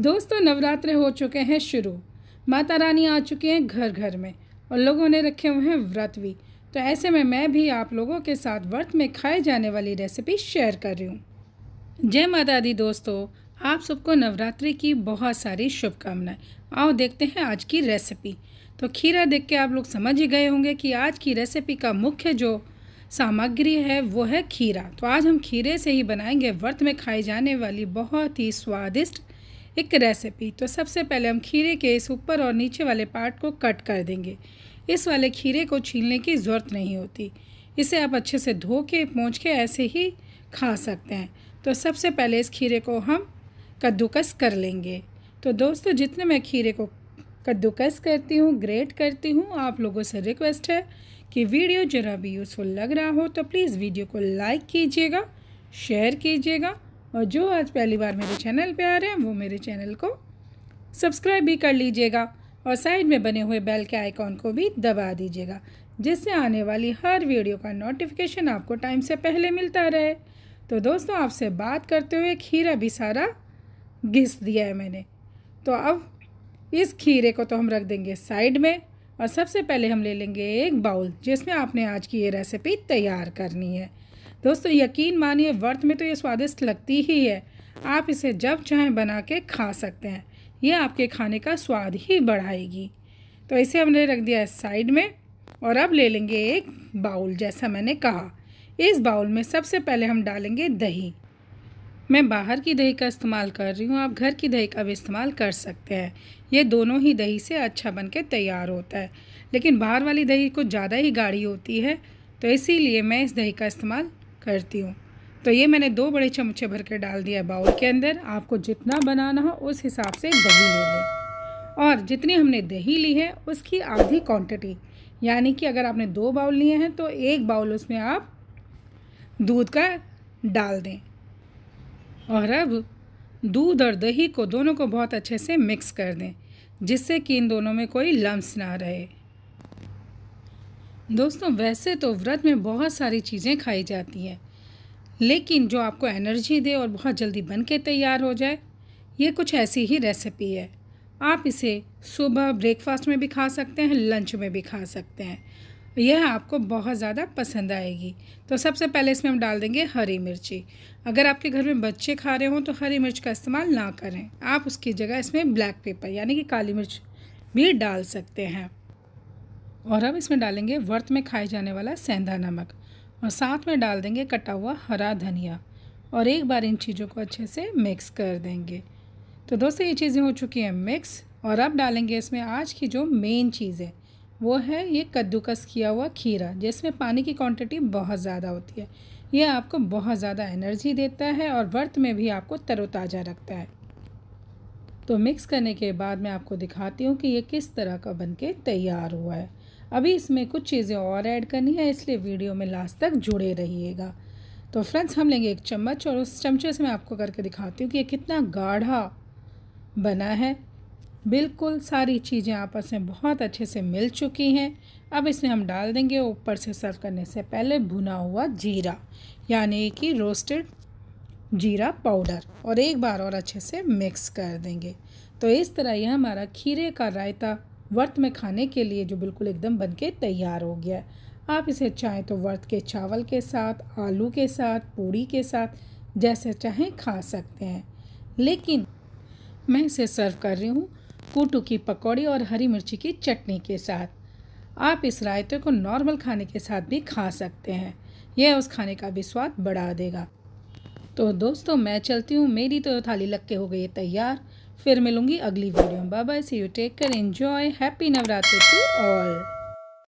दोस्तों नवरात्र हो चुके हैं शुरू माता रानी आ चुकी हैं घर घर में और लोगों ने रखे हुए हैं व्रत भी तो ऐसे में मैं भी आप लोगों के साथ व्रत में खाए जाने वाली रेसिपी शेयर कर रही हूँ जय माता दी दोस्तों आप सबको नवरात्रि की बहुत सारी शुभकामनाएं आओ देखते हैं आज की रेसिपी तो खीरा देख के आप लोग समझ ही गए होंगे कि आज की रेसिपी का मुख्य जो सामग्री है वो है खीरा तो आज हम खीरे से ही बनाएंगे व्रत में खाई जाने वाली बहुत ही स्वादिष्ट एक रेसिपी तो सबसे पहले हम खीरे के इस ऊपर और नीचे वाले पार्ट को कट कर देंगे इस वाले खीरे को छीलने की ज़रूरत नहीं होती इसे आप अच्छे से धो के पोंछ के ऐसे ही खा सकते हैं तो सबसे पहले इस खीरे को हम कद्दूकस कर लेंगे तो दोस्तों जितने मैं खीरे को कद्दूकस करती हूँ ग्रेट करती हूँ आप लोगों से रिक्वेस्ट है कि वीडियो जरा भी यूज़फुल लग रहा हो तो प्लीज़ वीडियो को लाइक कीजिएगा शेयर कीजिएगा और जो आज पहली बार मेरे चैनल पे आ रहे हैं वो मेरे चैनल को सब्सक्राइब भी कर लीजिएगा और साइड में बने हुए बेल के आइकॉन को भी दबा दीजिएगा जिससे आने वाली हर वीडियो का नोटिफिकेशन आपको टाइम से पहले मिलता रहे तो दोस्तों आपसे बात करते हुए खीरा भी सारा घिस दिया है मैंने तो अब इस खीरे को तो हम रख देंगे साइड में और सबसे पहले हम ले लेंगे एक बाउल जिसमें आपने आज की ये रेसिपी तैयार करनी है दोस्तों यकीन मानिए व्रत में तो ये स्वादिष्ट लगती ही है आप इसे जब चाहें बना के खा सकते हैं ये आपके खाने का स्वाद ही बढ़ाएगी तो इसे हमने रख दिया है साइड में और अब ले लेंगे एक बाउल जैसा मैंने कहा इस बाउल में सबसे पहले हम डालेंगे दही मैं बाहर की दही का इस्तेमाल कर रही हूँ आप घर की दही का भी इस्तेमाल कर सकते हैं ये दोनों ही दही से अच्छा बन के तैयार होता है लेकिन बाहर वाली दही कुछ ज़्यादा ही गाढ़ी होती है तो इसीलिए मैं इस दही का इस्तेमाल करती हूँ तो ये मैंने दो बड़े चमचे भर के डाल दिया बाउल के अंदर आपको जितना बनाना हो उस हिसाब से दही ले लें और जितनी हमने दही ली है उसकी आधी क्वांटिटी यानी कि अगर आपने दो बाउल लिए हैं तो एक बाउल उसमें आप दूध का डाल दें और अब दूध और दही को दोनों को बहुत अच्छे से मिक्स कर दें जिससे कि इन दोनों में कोई लम्स ना रहे दोस्तों वैसे तो व्रत में बहुत सारी चीज़ें खाई जाती हैं लेकिन जो आपको एनर्जी दे और बहुत जल्दी बन के तैयार हो जाए ये कुछ ऐसी ही रेसिपी है आप इसे सुबह ब्रेकफास्ट में भी खा सकते हैं लंच में भी खा सकते हैं यह आपको बहुत ज़्यादा पसंद आएगी तो सबसे पहले इसमें हम डाल देंगे हरी मिर्ची अगर आपके घर में बच्चे खा रहे हों तो हरी मिर्च का इस्तेमाल ना करें आप उसकी जगह इसमें ब्लैक पेपर यानी कि काली मिर्च भी डाल सकते हैं और अब इसमें डालेंगे व्रत में खाए जाने वाला सेंधा नमक और साथ में डाल देंगे कटा हुआ हरा धनिया और एक बार इन चीज़ों को अच्छे से मिक्स कर देंगे तो दोस्तों ये चीज़ें हो चुकी हैं मिक्स और अब डालेंगे इसमें आज की जो मेन चीज़ है वो है ये कद्दूकस किया हुआ खीरा जिसमें पानी की क्वांटिटी बहुत ज़्यादा होती है ये आपको बहुत ज़्यादा एनर्जी देता है और व्रत में भी आपको तरोताज़ा रखता है तो मिक्स करने के बाद मैं आपको दिखाती हूँ कि ये किस तरह का बनके तैयार हुआ है अभी इसमें कुछ चीज़ें और ऐड करनी है इसलिए वीडियो में लास्ट तक जुड़े रहिएगा तो फ्रेंड्स हम लेंगे एक चम्मच और उस चमचे से मैं आपको करके दिखाती हूँ कि ये कितना गाढ़ा बना है बिल्कुल सारी चीज़ें आपस में बहुत अच्छे से मिल चुकी हैं अब इसमें हम डाल देंगे ऊपर से सर्व करने से पहले भुना हुआ जीरा यानी कि रोस्टेड जीरा पाउडर और एक बार और अच्छे से मिक्स कर देंगे तो इस तरह यह हमारा खीरे का रायता वर्त में खाने के लिए जो बिल्कुल एकदम बन के तैयार हो गया है आप इसे चाहें तो वर्त के चावल के साथ आलू के साथ पूड़ी के साथ जैसे चाहें खा सकते हैं लेकिन मैं इसे सर्व कर रही हूँ कूटू की पकौड़ी और हरी मिर्ची की चटनी के साथ आप इस रायते को नॉर्मल खाने के साथ भी खा सकते हैं यह उस खाने का भी स्वाद बढ़ा देगा तो दोस्तों मैं चलती हूँ मेरी तो थाली लग के हो गई है तैयार फिर मिलूंगी अगली वीडियो में bye see you take care enjoy happy Navratri to all